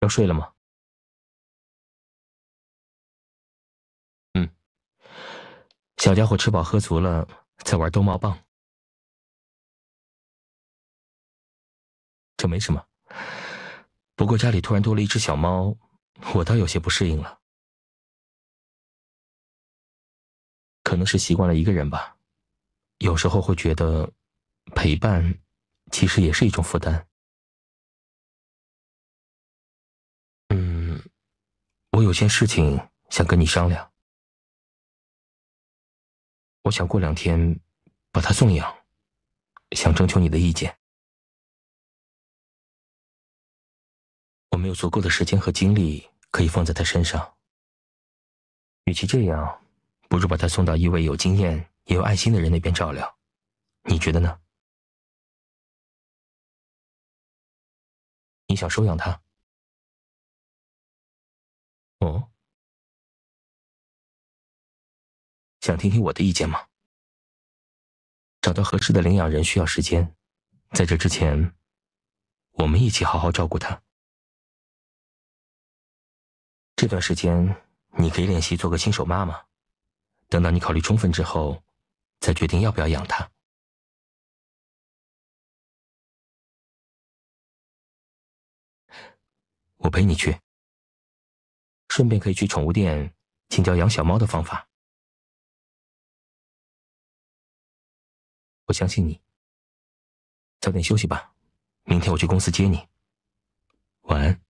要睡了吗？嗯，小家伙吃饱喝足了，在玩逗猫棒。这没什么，不过家里突然多了一只小猫，我倒有些不适应了。可能是习惯了一个人吧，有时候会觉得，陪伴，其实也是一种负担。我有件事情想跟你商量。我想过两天把他送养，想征求你的意见。我没有足够的时间和精力可以放在他身上。与其这样，不如把他送到一位有经验也有爱心的人那边照料。你觉得呢？你想收养他？哦，想听听我的意见吗？找到合适的领养人需要时间，在这之前，我们一起好好照顾他。这段时间你可以练习做个新手妈妈，等到你考虑充分之后，再决定要不要养他。我陪你去。顺便可以去宠物店请教养小猫的方法。我相信你，早点休息吧，明天我去公司接你。晚安。